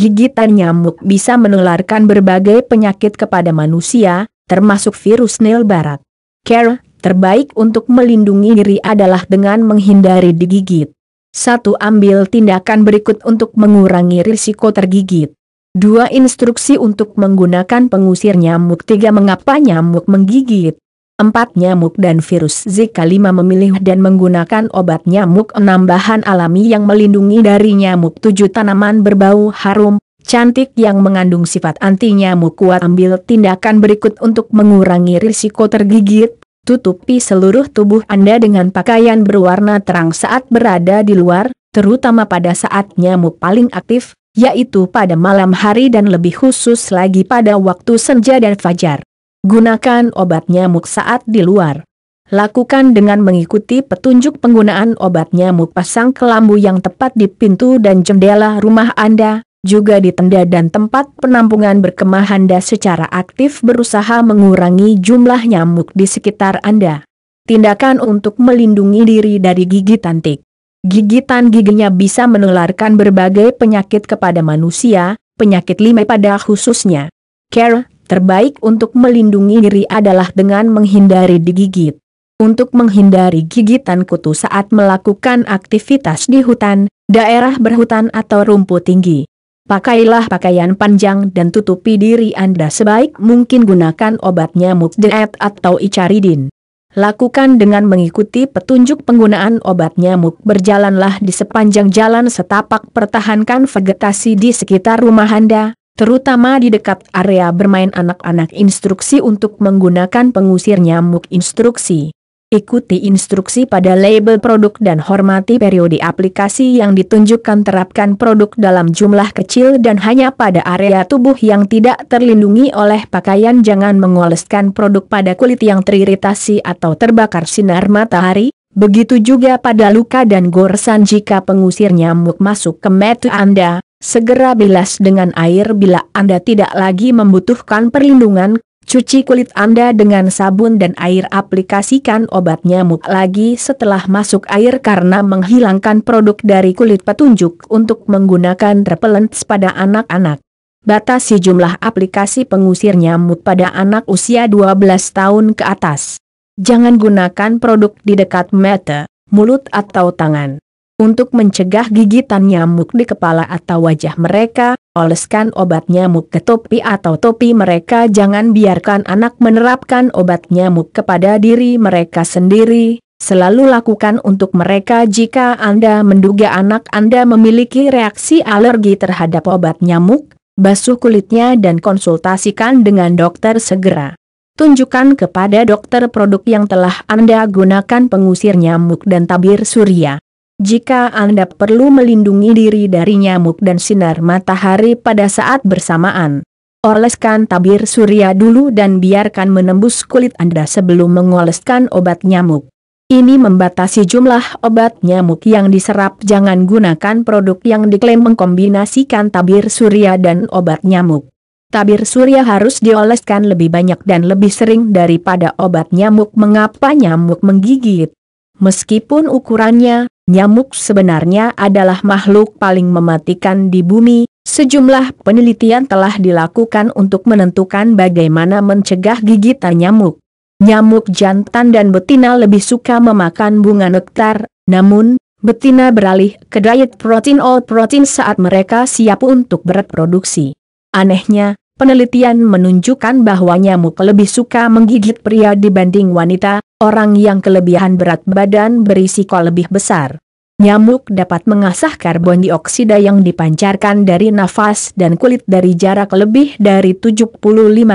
Gigitan nyamuk bisa menularkan berbagai penyakit kepada manusia, termasuk virus Nil Barat. Care terbaik untuk melindungi diri adalah dengan menghindari digigit. 1. Ambil tindakan berikut untuk mengurangi risiko tergigit. 2. Instruksi untuk menggunakan pengusir nyamuk 3. Mengapa nyamuk menggigit? Empat nyamuk dan virus Zika 5 memilih dan menggunakan obat nyamuk 6 bahan alami yang melindungi dari nyamuk Tujuh tanaman berbau harum, cantik yang mengandung sifat anti nyamuk kuat ambil tindakan berikut untuk mengurangi risiko tergigit, tutupi seluruh tubuh Anda dengan pakaian berwarna terang saat berada di luar, terutama pada saat nyamuk paling aktif, yaitu pada malam hari dan lebih khusus lagi pada waktu senja dan fajar. Gunakan obat nyamuk saat di luar. Lakukan dengan mengikuti petunjuk penggunaan obat nyamuk pasang kelambu yang tepat di pintu dan jendela rumah Anda, juga di tenda dan tempat penampungan berkemah Anda secara aktif berusaha mengurangi jumlah nyamuk di sekitar Anda. Tindakan untuk melindungi diri dari gigitan tik. Gigitan giginya bisa menularkan berbagai penyakit kepada manusia, penyakit lima pada khususnya. Care, terbaik untuk melindungi diri adalah dengan menghindari digigit. Untuk menghindari gigitan kutu saat melakukan aktivitas di hutan, daerah berhutan atau rumput tinggi. Pakailah pakaian panjang dan tutupi diri Anda sebaik mungkin gunakan obat nyamuk deet atau icaridin. Lakukan dengan mengikuti petunjuk penggunaan obat nyamuk berjalanlah di sepanjang jalan setapak pertahankan vegetasi di sekitar rumah Anda, terutama di dekat area bermain anak-anak instruksi untuk menggunakan pengusir nyamuk instruksi. Ikuti instruksi pada label produk dan hormati periode aplikasi yang ditunjukkan terapkan produk dalam jumlah kecil dan hanya pada area tubuh yang tidak terlindungi oleh pakaian jangan mengoleskan produk pada kulit yang teriritasi atau terbakar sinar matahari, begitu juga pada luka dan goresan jika pengusir nyamuk masuk ke mata Anda, Segera bilas dengan air bila Anda tidak lagi membutuhkan perlindungan, cuci kulit Anda dengan sabun dan air aplikasikan obat nyamuk lagi setelah masuk air karena menghilangkan produk dari kulit petunjuk untuk menggunakan repellent pada anak-anak. Batasi jumlah aplikasi pengusir nyamuk pada anak usia 12 tahun ke atas. Jangan gunakan produk di dekat mata, mulut atau tangan untuk mencegah gigitan nyamuk di kepala atau wajah mereka, oleskan obat nyamuk ke topi atau topi mereka jangan biarkan anak menerapkan obat nyamuk kepada diri mereka sendiri, selalu lakukan untuk mereka jika Anda menduga anak Anda memiliki reaksi alergi terhadap obat nyamuk, basuh kulitnya dan konsultasikan dengan dokter segera. Tunjukkan kepada dokter produk yang telah Anda gunakan pengusir nyamuk dan tabir surya. Jika Anda perlu melindungi diri dari nyamuk dan sinar matahari pada saat bersamaan, oleskan tabir surya dulu dan biarkan menembus kulit Anda sebelum mengoleskan obat nyamuk. Ini membatasi jumlah obat nyamuk yang diserap jangan gunakan produk yang diklaim mengkombinasikan tabir surya dan obat nyamuk. Tabir surya harus dioleskan lebih banyak dan lebih sering daripada obat nyamuk mengapa nyamuk menggigit. Meskipun ukurannya, Nyamuk sebenarnya adalah makhluk paling mematikan di bumi, sejumlah penelitian telah dilakukan untuk menentukan bagaimana mencegah gigitan nyamuk. Nyamuk jantan dan betina lebih suka memakan bunga nektar, namun, betina beralih ke diet protein all protein saat mereka siap untuk bereproduksi. Anehnya, penelitian menunjukkan bahwa nyamuk lebih suka menggigit pria dibanding wanita, orang yang kelebihan berat badan berisiko lebih besar. Nyamuk dapat mengasah karbon dioksida yang dipancarkan dari nafas dan kulit dari jarak lebih dari 75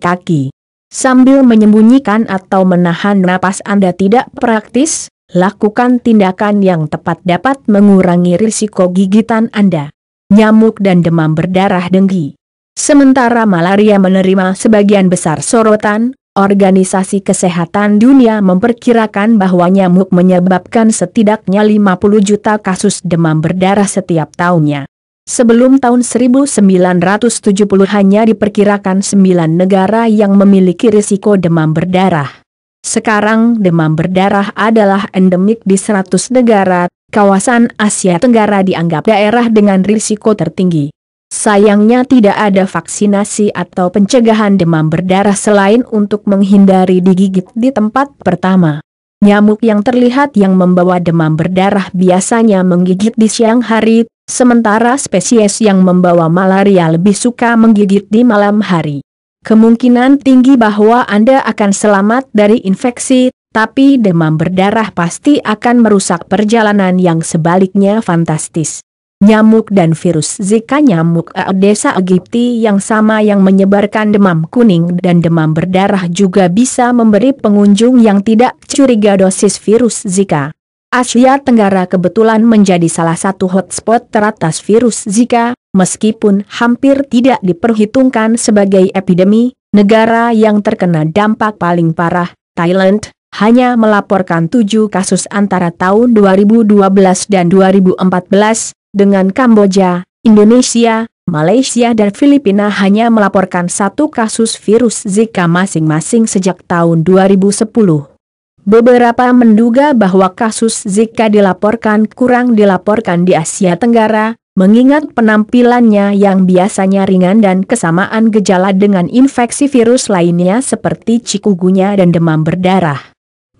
kaki. Sambil menyembunyikan atau menahan napas Anda tidak praktis, lakukan tindakan yang tepat dapat mengurangi risiko gigitan Anda. Nyamuk dan demam berdarah denggi. Sementara malaria menerima sebagian besar sorotan, Organisasi Kesehatan Dunia memperkirakan bahwa nyamuk menyebabkan setidaknya 50 juta kasus demam berdarah setiap tahunnya. Sebelum tahun 1970 hanya diperkirakan 9 negara yang memiliki risiko demam berdarah. Sekarang demam berdarah adalah endemik di 100 negara, kawasan Asia Tenggara dianggap daerah dengan risiko tertinggi. Sayangnya tidak ada vaksinasi atau pencegahan demam berdarah selain untuk menghindari digigit di tempat pertama. Nyamuk yang terlihat yang membawa demam berdarah biasanya menggigit di siang hari, sementara spesies yang membawa malaria lebih suka menggigit di malam hari. Kemungkinan tinggi bahwa Anda akan selamat dari infeksi, tapi demam berdarah pasti akan merusak perjalanan yang sebaliknya fantastis nyamuk dan virus Zika nyamuk Aedes aegypti yang sama yang menyebarkan demam kuning dan demam berdarah juga bisa memberi pengunjung yang tidak curiga dosis virus Zika. Asia Tenggara kebetulan menjadi salah satu hotspot teratas virus Zika, meskipun hampir tidak diperhitungkan sebagai epidemi, negara yang terkena dampak paling parah, Thailand, hanya melaporkan tujuh kasus antara tahun 2012 dan 2014, dengan Kamboja, Indonesia, Malaysia dan Filipina hanya melaporkan satu kasus virus Zika masing-masing sejak tahun 2010. Beberapa menduga bahwa kasus Zika dilaporkan kurang dilaporkan di Asia Tenggara, mengingat penampilannya yang biasanya ringan dan kesamaan gejala dengan infeksi virus lainnya seperti cikugunya dan demam berdarah.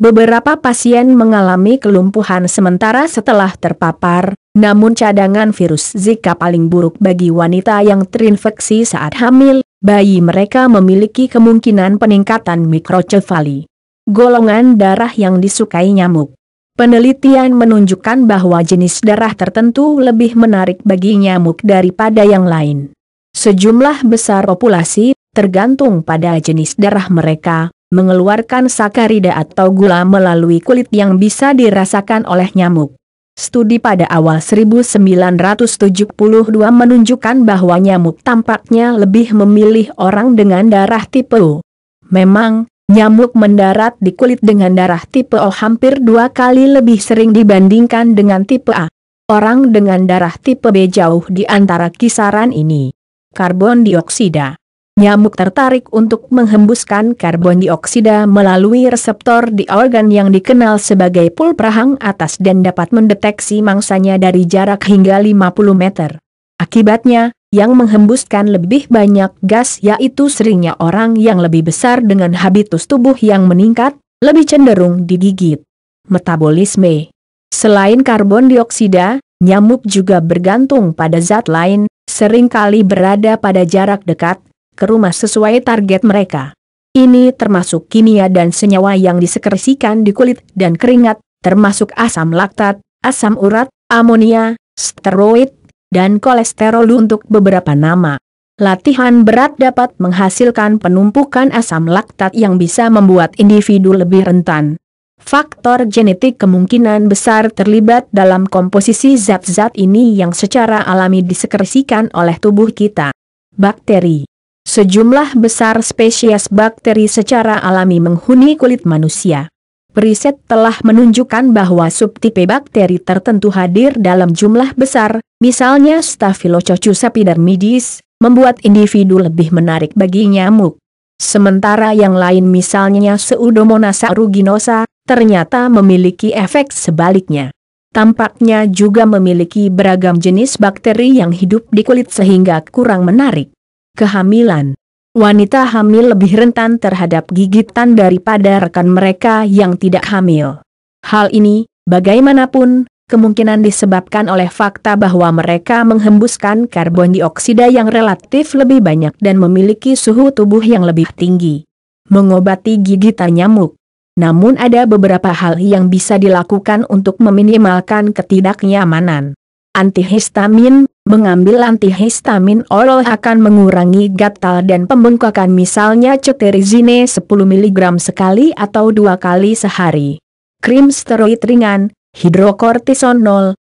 Beberapa pasien mengalami kelumpuhan sementara setelah terpapar, namun cadangan virus Zika paling buruk bagi wanita yang terinfeksi saat hamil, bayi mereka memiliki kemungkinan peningkatan mikrocefali. Golongan darah yang disukai nyamuk. Penelitian menunjukkan bahwa jenis darah tertentu lebih menarik bagi nyamuk daripada yang lain. Sejumlah besar populasi, tergantung pada jenis darah mereka, mengeluarkan sakarida atau gula melalui kulit yang bisa dirasakan oleh nyamuk. Studi pada awal 1972 menunjukkan bahwa nyamuk tampaknya lebih memilih orang dengan darah tipe O. Memang, nyamuk mendarat di kulit dengan darah tipe O hampir dua kali lebih sering dibandingkan dengan tipe A. Orang dengan darah tipe B jauh di antara kisaran ini. Karbon dioksida Nyamuk tertarik untuk menghembuskan karbon dioksida melalui reseptor di organ yang dikenal sebagai pulprahang atas dan dapat mendeteksi mangsanya dari jarak hingga 50 meter. Akibatnya, yang menghembuskan lebih banyak gas yaitu seringnya orang yang lebih besar dengan habitus tubuh yang meningkat, lebih cenderung digigit. Metabolisme Selain karbon dioksida, nyamuk juga bergantung pada zat lain, seringkali berada pada jarak dekat ke rumah sesuai target mereka. Ini termasuk kimia dan senyawa yang disekresikan di kulit dan keringat, termasuk asam laktat, asam urat, amonia, steroid, dan kolesterol untuk beberapa nama. Latihan berat dapat menghasilkan penumpukan asam laktat yang bisa membuat individu lebih rentan. Faktor genetik kemungkinan besar terlibat dalam komposisi zat-zat ini yang secara alami disekresikan oleh tubuh kita. Bakteri Sejumlah besar spesies bakteri secara alami menghuni kulit manusia. Periset telah menunjukkan bahwa subtipe bakteri tertentu hadir dalam jumlah besar, misalnya Staphylococcus epidermidis, membuat individu lebih menarik bagi nyamuk. Sementara yang lain misalnya Pseudomonas aeruginosa, ternyata memiliki efek sebaliknya. Tampaknya juga memiliki beragam jenis bakteri yang hidup di kulit sehingga kurang menarik kehamilan. Wanita hamil lebih rentan terhadap gigitan daripada rekan mereka yang tidak hamil. Hal ini, bagaimanapun, kemungkinan disebabkan oleh fakta bahwa mereka menghembuskan karbon dioksida yang relatif lebih banyak dan memiliki suhu tubuh yang lebih tinggi. Mengobati gigitan nyamuk. Namun ada beberapa hal yang bisa dilakukan untuk meminimalkan ketidaknyamanan. Antihistamin, Mengambil antihistamin oral akan mengurangi gatal dan pembengkakan misalnya cetirizine 10 mg sekali atau dua kali sehari. Krim steroid ringan, 0, 52,5%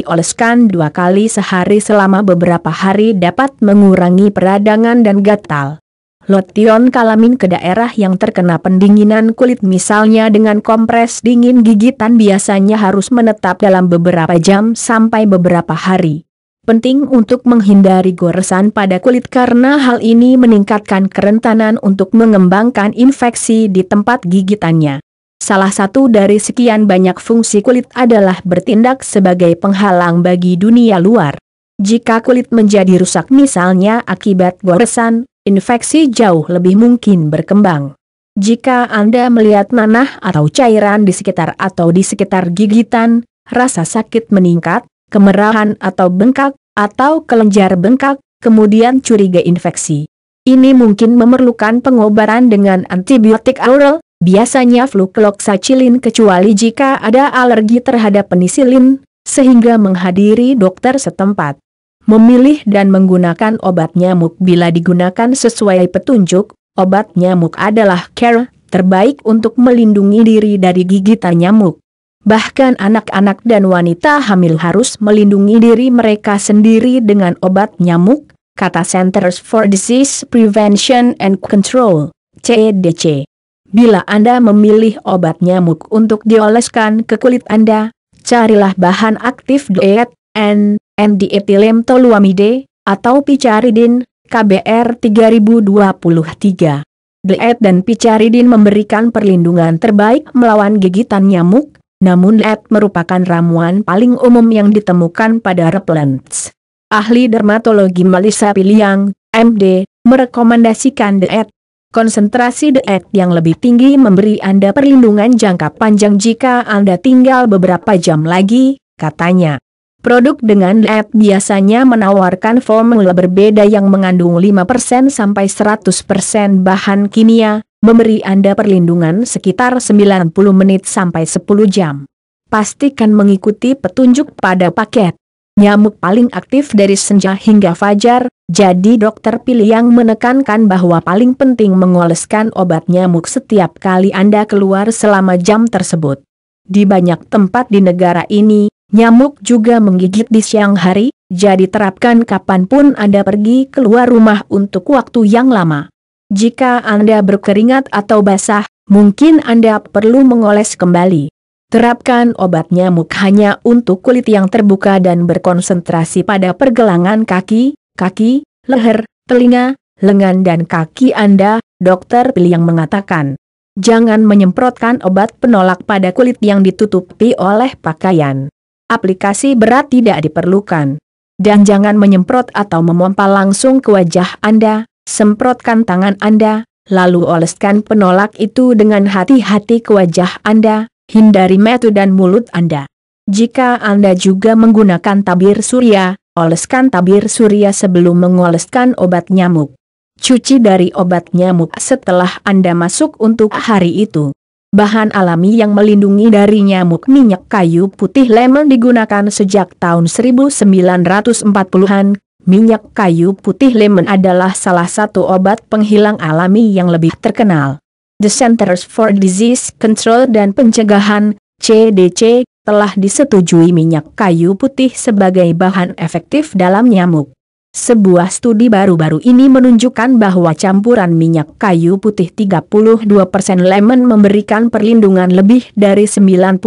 dioleskan dua kali sehari selama beberapa hari dapat mengurangi peradangan dan gatal. Lotion kalamin ke daerah yang terkena pendinginan kulit misalnya dengan kompres dingin gigitan biasanya harus menetap dalam beberapa jam sampai beberapa hari. Penting untuk menghindari goresan pada kulit karena hal ini meningkatkan kerentanan untuk mengembangkan infeksi di tempat gigitannya. Salah satu dari sekian banyak fungsi kulit adalah bertindak sebagai penghalang bagi dunia luar. Jika kulit menjadi rusak misalnya akibat goresan, infeksi jauh lebih mungkin berkembang. Jika Anda melihat nanah atau cairan di sekitar atau di sekitar gigitan, rasa sakit meningkat, kemerahan atau bengkak, atau kelenjar bengkak, kemudian curiga infeksi. Ini mungkin memerlukan pengobatan dengan antibiotik oral, biasanya flukloxacilin kecuali jika ada alergi terhadap penisilin, sehingga menghadiri dokter setempat memilih dan menggunakan obat nyamuk bila digunakan sesuai petunjuk, obat nyamuk adalah care terbaik untuk melindungi diri dari gigitan nyamuk. Bahkan anak-anak dan wanita hamil harus melindungi diri mereka sendiri dengan obat nyamuk, kata Centers for Disease Prevention and Control, CDC. Bila Anda memilih obat nyamuk untuk dioleskan ke kulit Anda, carilah bahan aktif diet, N, n toluamide, atau picaridin, KBR 3023. Diet dan picaridin memberikan perlindungan terbaik melawan gigitan nyamuk, namun diet merupakan ramuan paling umum yang ditemukan pada replants. Ahli dermatologi Melissa Piliang, MD, merekomendasikan diet Konsentrasi diet yang lebih tinggi memberi Anda perlindungan jangka panjang jika Anda tinggal beberapa jam lagi, katanya. Produk dengan lab biasanya menawarkan formula berbeda yang mengandung 5% sampai 100% bahan kimia, memberi Anda perlindungan sekitar 90 menit sampai 10 jam. Pastikan mengikuti petunjuk pada paket. Nyamuk paling aktif dari senja hingga fajar, jadi dokter pilih yang menekankan bahwa paling penting mengoleskan obat nyamuk setiap kali Anda keluar selama jam tersebut. Di banyak tempat di negara ini, Nyamuk juga menggigit di siang hari, jadi terapkan kapanpun Anda pergi keluar rumah untuk waktu yang lama. Jika Anda berkeringat atau basah, mungkin Anda perlu mengoles kembali. Terapkan obat nyamuk hanya untuk kulit yang terbuka dan berkonsentrasi pada pergelangan kaki, kaki, leher, telinga, lengan dan kaki Anda, dokter pilih yang mengatakan. Jangan menyemprotkan obat penolak pada kulit yang ditutupi oleh pakaian aplikasi berat tidak diperlukan. Dan jangan menyemprot atau memompa langsung ke wajah Anda, semprotkan tangan Anda, lalu oleskan penolak itu dengan hati-hati ke wajah Anda, hindari metu dan mulut Anda. Jika Anda juga menggunakan tabir surya, oleskan tabir surya sebelum mengoleskan obat nyamuk. Cuci dari obat nyamuk setelah Anda masuk untuk hari itu. Bahan alami yang melindungi dari nyamuk minyak kayu putih lemon digunakan sejak tahun 1940-an. Minyak kayu putih lemon adalah salah satu obat penghilang alami yang lebih terkenal. The Centers for Disease Control dan Pencegahan, CDC, telah disetujui minyak kayu putih sebagai bahan efektif dalam nyamuk. Sebuah studi baru-baru ini menunjukkan bahwa campuran minyak kayu putih 32% lemon memberikan perlindungan lebih dari 95%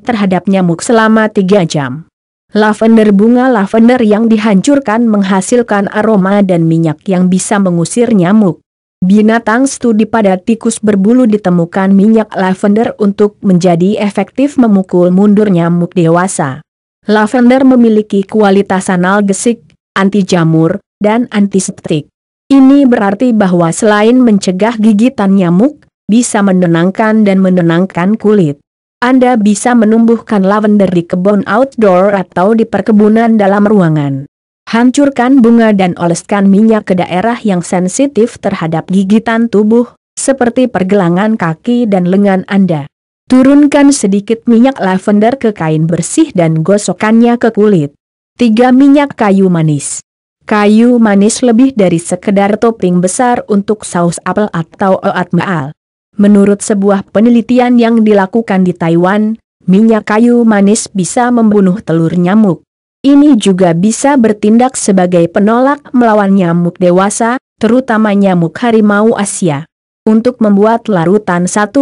terhadap nyamuk selama 3 jam. Lavender bunga lavender yang dihancurkan menghasilkan aroma dan minyak yang bisa mengusir nyamuk. Binatang studi pada tikus berbulu ditemukan minyak lavender untuk menjadi efektif memukul mundur nyamuk dewasa. Lavender memiliki kualitas analgesik anti jamur, dan antiseptik. Ini berarti bahwa selain mencegah gigitan nyamuk, bisa menenangkan dan menenangkan kulit. Anda bisa menumbuhkan lavender di kebun outdoor atau di perkebunan dalam ruangan. Hancurkan bunga dan oleskan minyak ke daerah yang sensitif terhadap gigitan tubuh, seperti pergelangan kaki dan lengan Anda. Turunkan sedikit minyak lavender ke kain bersih dan gosokannya ke kulit. 3. Minyak kayu manis Kayu manis lebih dari sekedar topping besar untuk saus apel atau oat maal. Menurut sebuah penelitian yang dilakukan di Taiwan, minyak kayu manis bisa membunuh telur nyamuk. Ini juga bisa bertindak sebagai penolak melawan nyamuk dewasa, terutama nyamuk harimau Asia. Untuk membuat larutan 1%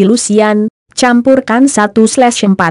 dilusian, campurkan 1-4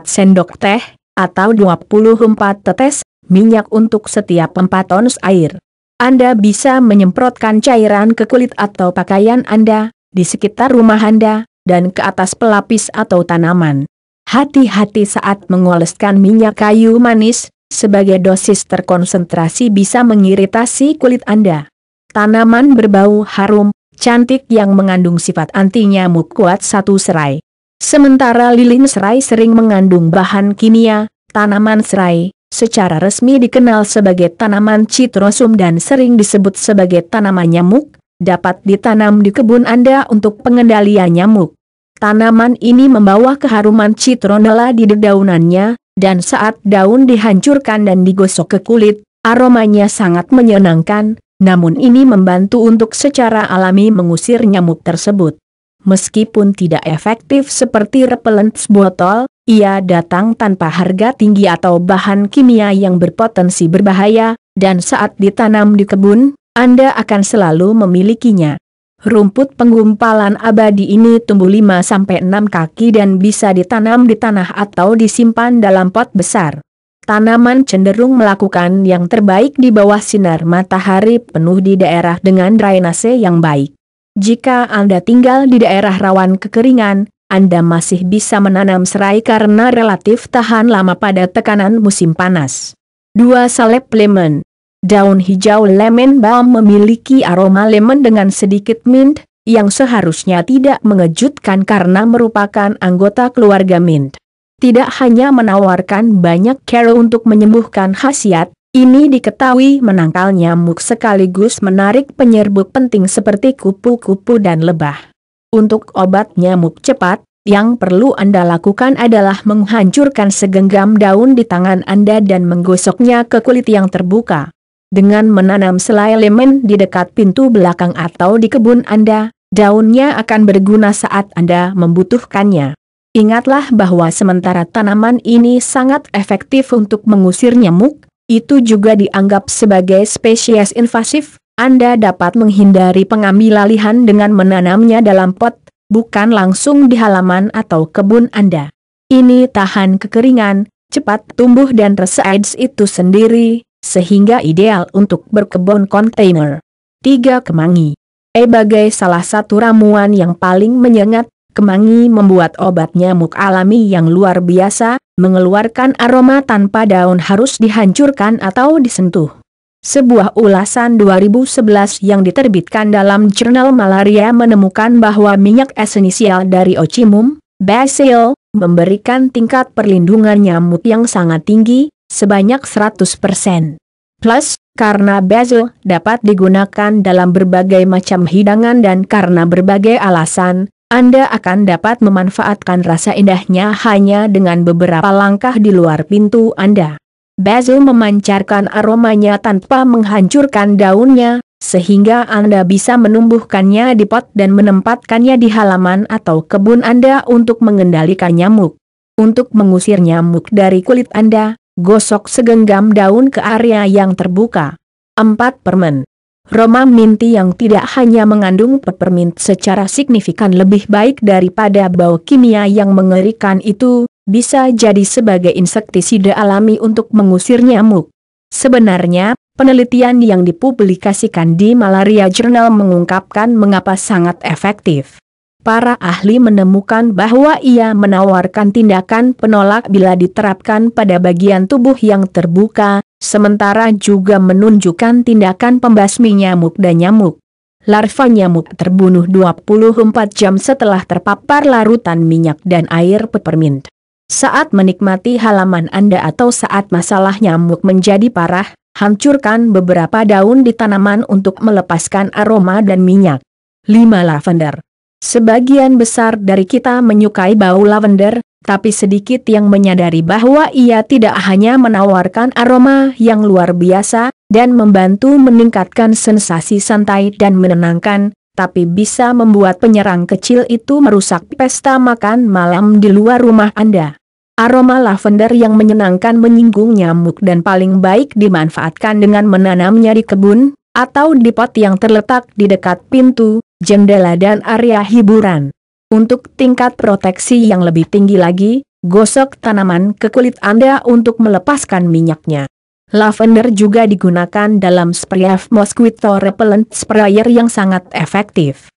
sendok teh, atau 24 tetes minyak untuk setiap 4 tons air. Anda bisa menyemprotkan cairan ke kulit atau pakaian Anda, di sekitar rumah Anda, dan ke atas pelapis atau tanaman. Hati-hati saat mengoleskan minyak kayu manis, sebagai dosis terkonsentrasi bisa mengiritasi kulit Anda. Tanaman berbau harum, cantik yang mengandung sifat anti-nyamuk kuat satu serai. Sementara lilin serai sering mengandung bahan kimia, tanaman serai, secara resmi dikenal sebagai tanaman citrosum dan sering disebut sebagai tanaman nyamuk, dapat ditanam di kebun Anda untuk pengendalian nyamuk. Tanaman ini membawa keharuman citronella di dedaunannya, dan saat daun dihancurkan dan digosok ke kulit, aromanya sangat menyenangkan, namun ini membantu untuk secara alami mengusir nyamuk tersebut. Meskipun tidak efektif seperti repellents botol, ia datang tanpa harga tinggi atau bahan kimia yang berpotensi berbahaya, dan saat ditanam di kebun, Anda akan selalu memilikinya. Rumput penggumpalan abadi ini tumbuh 5-6 kaki dan bisa ditanam di tanah atau disimpan dalam pot besar. Tanaman cenderung melakukan yang terbaik di bawah sinar matahari penuh di daerah dengan drainase yang baik. Jika Anda tinggal di daerah rawan kekeringan, Anda masih bisa menanam serai karena relatif tahan lama pada tekanan musim panas. 2. Salep Lemon Daun hijau lemon balm memiliki aroma lemon dengan sedikit mint, yang seharusnya tidak mengejutkan karena merupakan anggota keluarga mint. Tidak hanya menawarkan banyak cara untuk menyembuhkan khasiat, ini diketahui menangkal nyamuk sekaligus menarik penyerbuk penting seperti kupu-kupu dan lebah. Untuk obat nyamuk cepat, yang perlu Anda lakukan adalah menghancurkan segenggam daun di tangan Anda dan menggosoknya ke kulit yang terbuka. Dengan menanam selai lemon di dekat pintu belakang atau di kebun Anda, daunnya akan berguna saat Anda membutuhkannya. Ingatlah bahwa sementara tanaman ini sangat efektif untuk mengusir nyamuk, itu juga dianggap sebagai spesies invasif, Anda dapat menghindari pengambil alihan dengan menanamnya dalam pot, bukan langsung di halaman atau kebun Anda. Ini tahan kekeringan, cepat tumbuh dan resides itu sendiri, sehingga ideal untuk berkebun kontainer. 3. Kemangi Sebagai salah satu ramuan yang paling menyengat, kemangi membuat obat nyamuk alami yang luar biasa, mengeluarkan aroma tanpa daun harus dihancurkan atau disentuh. Sebuah ulasan 2011 yang diterbitkan dalam jurnal malaria menemukan bahwa minyak esensial dari Ochimum, Basil, memberikan tingkat perlindungan nyamuk yang sangat tinggi, sebanyak 100%. Plus, karena basil dapat digunakan dalam berbagai macam hidangan dan karena berbagai alasan, anda akan dapat memanfaatkan rasa indahnya hanya dengan beberapa langkah di luar pintu Anda. Basil memancarkan aromanya tanpa menghancurkan daunnya, sehingga Anda bisa menumbuhkannya di pot dan menempatkannya di halaman atau kebun Anda untuk mengendalikan nyamuk. Untuk mengusir nyamuk dari kulit Anda, gosok segenggam daun ke area yang terbuka. 4. Permen Roma Minty yang tidak hanya mengandung peppermint secara signifikan lebih baik daripada bau kimia yang mengerikan itu, bisa jadi sebagai insektisida alami untuk mengusir nyamuk. Sebenarnya, penelitian yang dipublikasikan di Malaria Journal mengungkapkan mengapa sangat efektif. Para ahli menemukan bahwa ia menawarkan tindakan penolak bila diterapkan pada bagian tubuh yang terbuka, sementara juga menunjukkan tindakan pembasmi nyamuk dan nyamuk. Larva nyamuk terbunuh 24 jam setelah terpapar larutan minyak dan air peppermint. Saat menikmati halaman Anda atau saat masalah nyamuk menjadi parah, hancurkan beberapa daun di tanaman untuk melepaskan aroma dan minyak. 5. Lavender Sebagian besar dari kita menyukai bau lavender, tapi sedikit yang menyadari bahwa ia tidak hanya menawarkan aroma yang luar biasa, dan membantu meningkatkan sensasi santai dan menenangkan, tapi bisa membuat penyerang kecil itu merusak pesta makan malam di luar rumah Anda. Aroma lavender yang menyenangkan menyinggung nyamuk dan paling baik dimanfaatkan dengan menanamnya di kebun, atau di pot yang terletak di dekat pintu, jendela dan area hiburan. Untuk tingkat proteksi yang lebih tinggi lagi, gosok tanaman ke kulit Anda untuk melepaskan minyaknya. Lavender juga digunakan dalam spray F mosquito repellent sprayer yang sangat efektif.